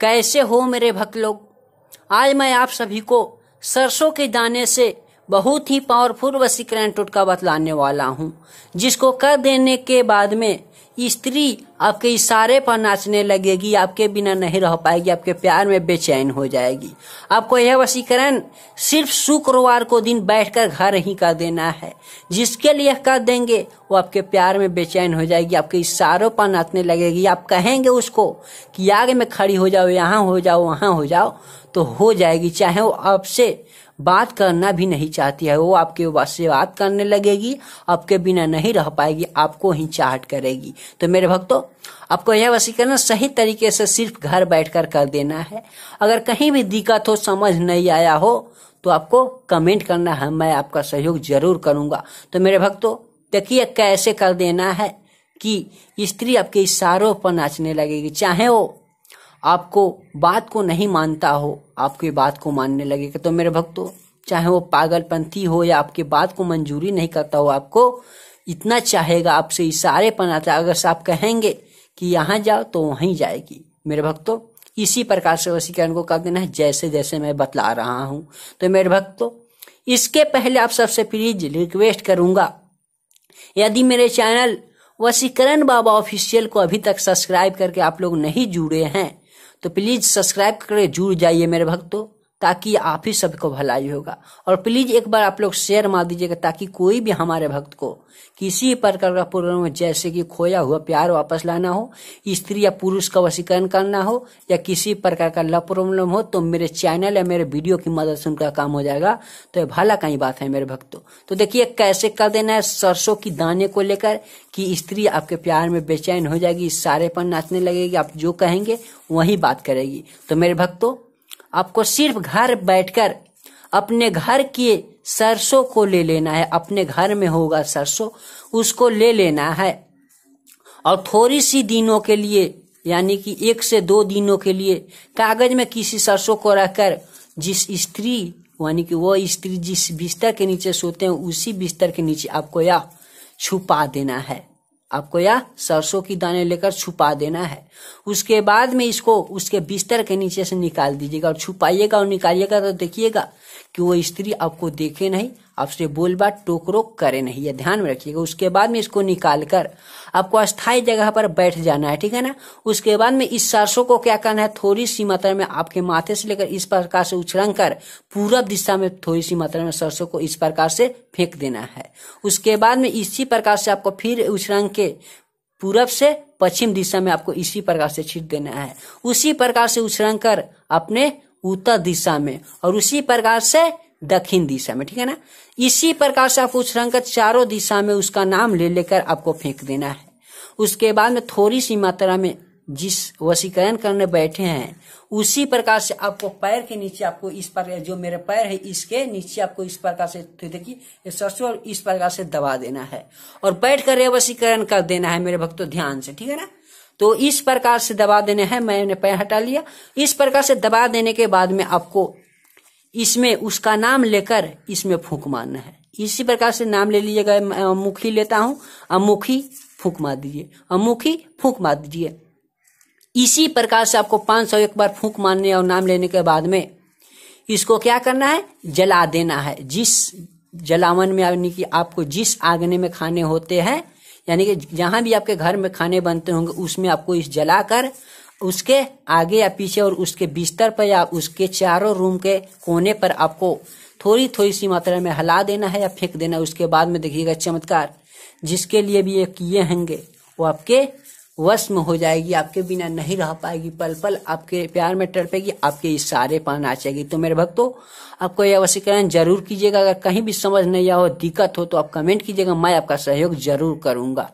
कैसे हो मेरे भक्त लोग आज मैं आप सभी को सरसों के दाने से बहुत ही पावरफुल वसीकरण टोटका बतलाने वाला हूँ जिसको कर देने के बाद में स्त्री आपके इशारे पर नाचने लगेगी आपके बिना नहीं रह पाएगी आपके प्यार में बेचैन हो जाएगी आपको यह वसीकरण सिर्फ शुक्रवार को दिन बैठकर घर ही कर देना है जिसके लिए कर देंगे वो आपके प्यार में बेचैन हो जाएगी आपके इशारों पर नाचने लगेगी आप कहेंगे उसको कि आगे में खड़ी हो जाओ यहाँ हो जाओ वहाँ हो जाओ तो हो जाएगी चाहे वो आपसे बात करना भी नहीं चाहती है वो आपके से बात करने लगेगी आपके बिना नहीं रह पाएगी आपको ही चाहट करेगी तो मेरे भक्तों आपको यह वशीकरण सही तरीके से सिर्फ घर बैठकर कर देना है अगर कहीं भी दिक्कत हो समझ नहीं आया हो तो आपको कमेंट करना है मैं आपका सहयोग जरूर करूंगा तो मेरे भक्तों देखिए कैसे कर देना है कि स्त्री आपके इशारों पर नाचने लगेगी चाहे वो आपको बात को नहीं मानता हो आपकी बात को मानने लगेगा तो मेरे भक्तों चाहे वो पागलपंथी हो या आपकी बात को मंजूरी नहीं करता हो आपको इतना चाहेगा आपसे इशारे पर आता अगर आप कहेंगे कि यहाँ जाओ तो वहीं जाएगी मेरे भक्तों इसी प्रकार से वसीकरण को कर देना है जैसे जैसे मैं बतला रहा हूँ तो मेरे भक्तों इसके पहले आप सबसे प्लीज रिक्वेस्ट करूंगा यदि मेरे चैनल वसीकरण बाबा ऑफिशियल को अभी तक सब्सक्राइब करके आप लोग नहीं जुड़े हैं तो प्लीज सब्सक्राइब करके जुड़ जाइए मेरे भक्तों ताकि आप ही सबको भलाई होगा और प्लीज एक बार आप लोग शेयर मार दीजिएगा ताकि कोई भी हमारे भक्त को किसी प्रकार का प्रॉब्लम जैसे कि खोया हुआ प्यार वापस लाना हो स्त्री या पुरुष का वशीकरण करना हो या किसी प्रकार का लव प्रॉब्लम हो तो मेरे चैनल या मेरे वीडियो की मदद से उनका काम हो जाएगा तो ये भला कहीं बात है मेरे भक्तों तो देखिए कैसे कर देना है सरसों की दाने को लेकर कि स्त्री आपके प्यार में बेचैन हो जाएगी सारे पर नाचने लगेगी आप जो कहेंगे वही बात करेगी तो मेरे भक्तों आपको सिर्फ घर बैठकर अपने घर के सरसों को ले लेना है अपने घर में होगा सरसों उसको ले लेना है और थोड़ी सी दिनों के लिए यानी कि एक से दो दिनों के लिए कागज में किसी सरसों को रखकर जिस स्त्री यानी कि वह स्त्री जिस बिस्तर के नीचे सोते हैं उसी बिस्तर के नीचे आपको यह छुपा देना है आपको यह सरसों की दाने लेकर छुपा देना है उसके बाद में इसको उसके बिस्तर के नीचे से निकाल दीजिएगा और छुपाइएगा और निकालिएगा तो देखिएगा कि वो स्त्री आपको देखे नहीं आपसे बोल बात टोकरो करे नहीं है ध्यान में रखिएगा उसके बाद में इसको निकाल कर आपको अस्थायी जगह पर बैठ जाना है ठीक है ना उसके बाद में इस सरसों को क्या करना है थोड़ी सी मात्रा में आपके माथे से लेकर इस प्रकार से उछलंग कर पूरब दिशा में थोड़ी सी मात्रा में सरसों को इस प्रकार से फेंक देना है उसके बाद में इसी प्रकार से आपको फिर उछरंग के पूरब से पश्चिम दिशा में आपको इसी प्रकार से छीट देना है उसी प्रकार से उछरंग कर अपने उत्तर दिशा में और उसी प्रकार से दक्षिण दिशा में ठीक है ना इसी प्रकार से आप उस रंग का चारों दिशा में उसका नाम ले लेकर आपको फेंक देना है उसके बाद में थोड़ी सी मात्रा में जिस वसीकरण करने बैठे हैं उसी प्रकार से आपको पैर के नीचे आपको इस प्रकार जो मेरे पैर है इसके नीचे आपको इस प्रकार से तो देखिए सरसों और इस प्रकार से दबा देना है और बैठ कर वसीकरण कर देना है मेरे भक्तों ध्यान से ठीक है ना तो इस प्रकार से दबा देने हैं मैंने पैर हटा लिया इस प्रकार से दबा देने के बाद में आपको इसमें उसका नाम लेकर इसमें फूक मारना है इसी प्रकार से नाम ले लीजिएगा अमुखी लेता हूं अमुखी फूक मार दीजिए अमुखी फूक मार दीजिए इसी प्रकार से आपको पांच सौ एक बार फूक मारने और नाम लेने के बाद में इसको क्या करना है जला देना है जिस जलावन में यानी कि आपको जिस आगने में खाने होते हैं यानी कि जहां भी आपके घर में खाने बनते होंगे उसमें आपको इस जलाकर उसके आगे या पीछे और उसके बिस्तर पर या उसके चारों रूम के कोने पर आपको थोड़ी थोड़ी सी मात्रा में हला देना है या फेंक देना है उसके बाद में देखिएगा चमत्कार जिसके लिए भी ये किए होंगे वो आपके वश में हो जाएगी आपके बिना नहीं रह पाएगी पल पल आपके प्यार में तड़पेगी आपके सारे पान आ जाएगी तो मेरे भक्तों आपको यह वशीकरण जरूर कीजिएगा अगर कहीं भी समझ नहीं आओ दिक्कत हो तो आप कमेंट कीजिएगा मैं आपका सहयोग जरूर करूंगा